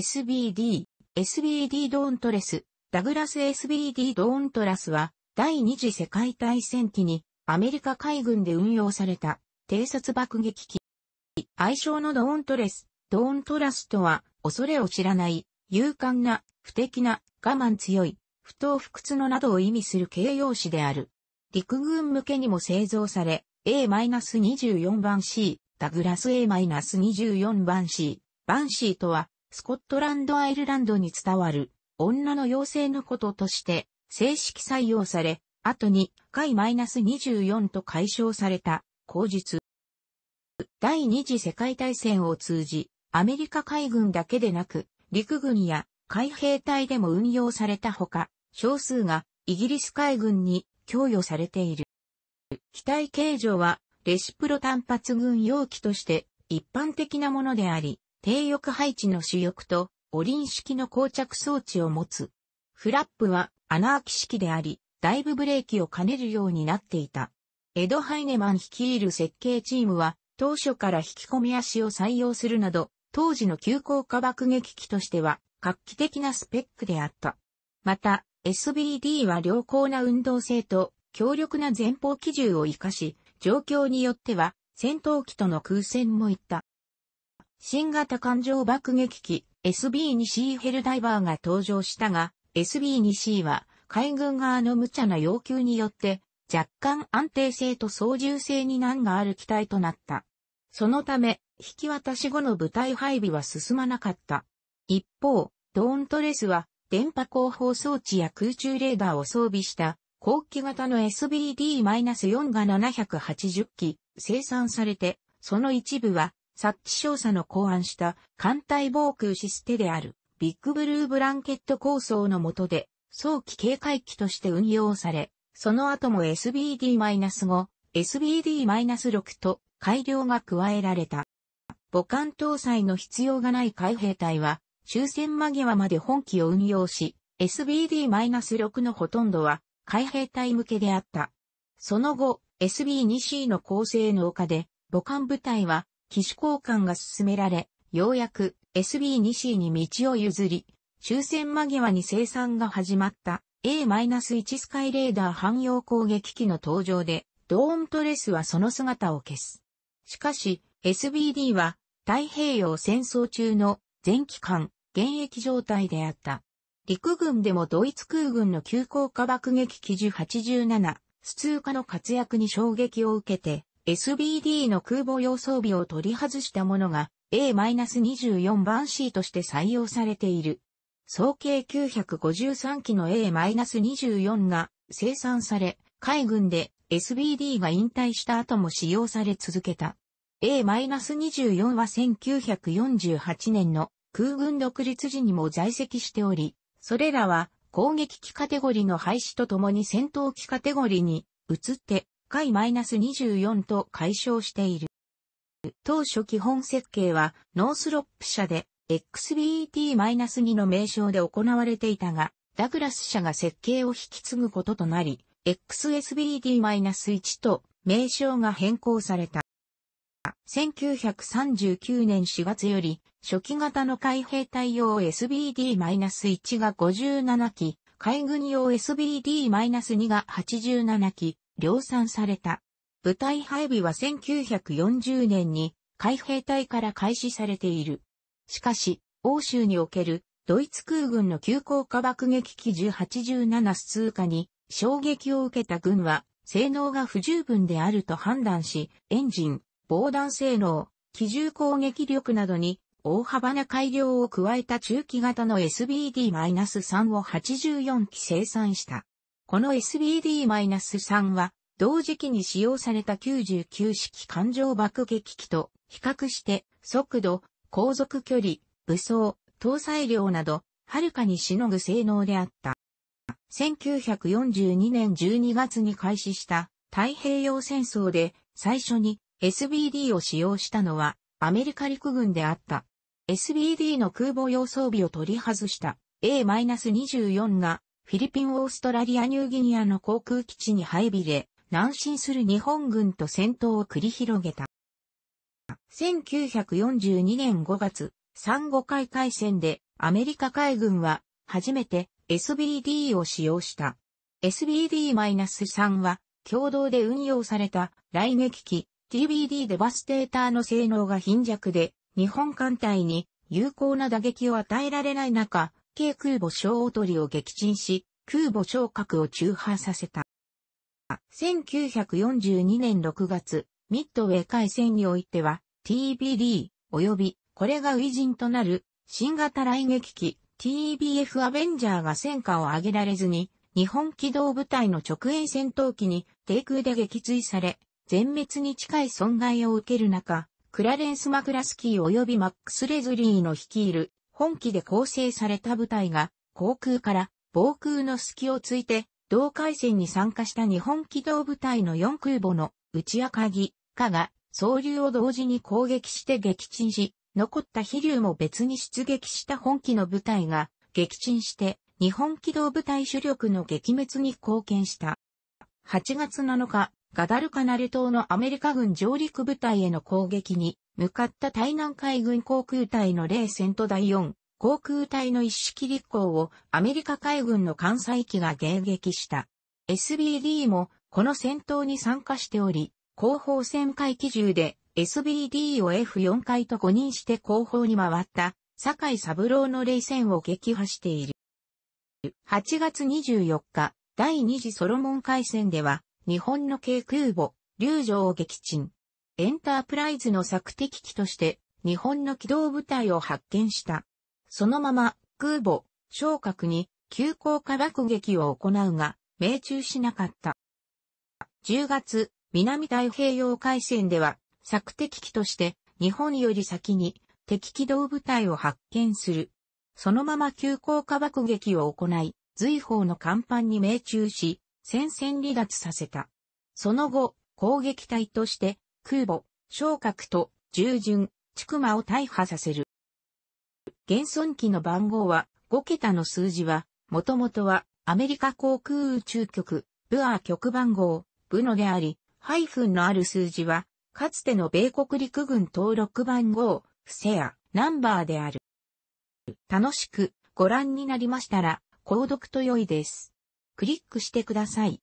SBD、SBD ドーントレス、ダグラス SBD ドーントラスは、第二次世界大戦期に、アメリカ海軍で運用された、偵察爆撃機。愛称のドーントレス、ドーントラスとは、恐れを知らない、勇敢な、不敵な、我慢強い、不当不屈のなどを意味する形容詞である。陸軍向けにも製造され、A-24 番 C、ダグラス A-24 番 C、バンシーとは、スコットランド・アイルランドに伝わる女の妖精のこととして正式採用され、後に解 -24 と解消された口述。第二次世界大戦を通じ、アメリカ海軍だけでなく、陸軍や海兵隊でも運用されたほか、少数がイギリス海軍に供与されている。機体形状はレシプロ単発軍容器として一般的なものであり、低翼配置の主翼と、オリン式の膠着装置を持つ。フラップは穴開き式であり、ダイブブレーキを兼ねるようになっていた。エド・ハイネマン率いる設計チームは、当初から引き込み足を採用するなど、当時の急降下爆撃機としては、画期的なスペックであった。また、SBD は良好な運動性と強力な前方機銃を活かし、状況によっては戦闘機との空戦もいった。新型艦上爆撃機 SB2C ヘルダイバーが登場したが、SB2C は海軍側の無茶な要求によって若干安定性と操縦性に難がある機体となった。そのため、引き渡し後の部隊配備は進まなかった。一方、ドーントレスは電波広報装置や空中レーダーを装備した後期型の SBD-4 が780機生産されて、その一部は察知少佐の考案した艦隊防空システであるビッグブルーブランケット構想の下で早期警戒機として運用され、その後も SBD-5、SBD-6 と改良が加えられた。母艦搭載の必要がない海兵隊は終戦間際まで本機を運用し、SBD-6 のほとんどは海兵隊向けであった。その後、SB2C の構成の丘で母艦部隊は機種交換が進められ、ようやく SB2C に道を譲り、終戦間際に生産が始まった A-1 スカイレーダー汎用攻撃機の登場で、ドーントレスはその姿を消す。しかし、SBD は太平洋戦争中の全機関、現役状態であった。陸軍でもドイツ空軍の急降下爆撃機1 8 7スツーカの活躍に衝撃を受けて、SBD の空母用装備を取り外したものが A-24 番 C として採用されている。総計953機の A-24 が生産され、海軍で SBD が引退した後も使用され続けた。A-24 は1948年の空軍独立時にも在籍しており、それらは攻撃機カテゴリの廃止とともに戦闘機カテゴリに移って回 -24 と解消している。当初基本設計はノースロップ社で x b t 2の名称で行われていたが、ダグラス社が設計を引き継ぐこととなり、XSBD-1 と名称が変更された。1939年4月より、初期型の海兵隊用 SBD-1 が57機、海軍用 SBD-2 が87機、量産された。部隊配備は1940年に海兵隊から開始されている。しかし、欧州におけるドイツ空軍の急降下爆撃機1087ス通下に衝撃を受けた軍は性能が不十分であると判断し、エンジン、防弾性能、機銃攻撃力などに大幅な改良を加えた中期型の SBD-3 を84機生産した。この SBD-3 は、同時期に使用された99式艦上爆撃機と比較して速度、航続距離、武装、搭載量など、はるかにしのぐ性能であった。1942年12月に開始した太平洋戦争で最初に SBD を使用したのはアメリカ陸軍であった。SBD の空母用装備を取り外した A-24 がフィリピン・オーストラリア・ニューギニアの航空基地に配備れ、南進する日本軍と戦闘を繰り広げた。1942年5月、産後海海戦でアメリカ海軍は初めて SBD を使用した。SBD-3 は共同で運用された雷撃機 TBD デバステーターの性能が貧弱で日本艦隊に有効な打撃を与えられない中、系空母小おりを撃沈し、空母昇格を中破させた。1942年6月、ミッドウェー海戦においては、TBD、及び、これが初陣となる、新型雷撃機、TBF アベンジャーが戦果を上げられずに、日本機動部隊の直営戦闘機に低空で撃墜され、全滅に近い損害を受ける中、クラレンス・マクラスキー及びマックス・レズリーの率いる本機で構成された部隊が、航空から防空の隙をついて、同海戦に参加した日本機動部隊の4空母の内赤木、加が、総流を同時に攻撃して撃沈し、残った飛竜も別に出撃した本機の部隊が撃沈して、日本機動部隊主力の撃滅に貢献した。8月7日、ガダルカナル島のアメリカ軍上陸部隊への攻撃に向かった台南海軍航空隊の0戦と第4航空隊の一式立港をアメリカ海軍の艦載機が迎撃した。SBD もこの戦闘に参加しており、後方旋回機銃で SBD を F4 回と誤認して後方に回った坂井三郎の冷戦を撃破している。8月24日、第二次ソロモン海戦では、日本の軽空母、竜城を撃沈。エンタープライズの索敵機として日本の機動部隊を発見した。そのまま空母、昇格に急降下爆撃を行うが、命中しなかった。10月、南太平洋海戦では、索敵機として日本より先に敵機動部隊を発見する。そのまま急降下爆撃を行い、随砲の甲板に命中し、戦線離脱させた。その後、攻撃隊として空母、昇格と従順、筑馬を大破させる。現存機の番号は5桁の数字は、もともとはアメリカ航空宇宙局、ブアー局番号、ブノであり、ハイフンのある数字は、かつての米国陸軍登録番号、フセア、ナンバーである。楽しくご覧になりましたら、購読と良いです。クリックしてください。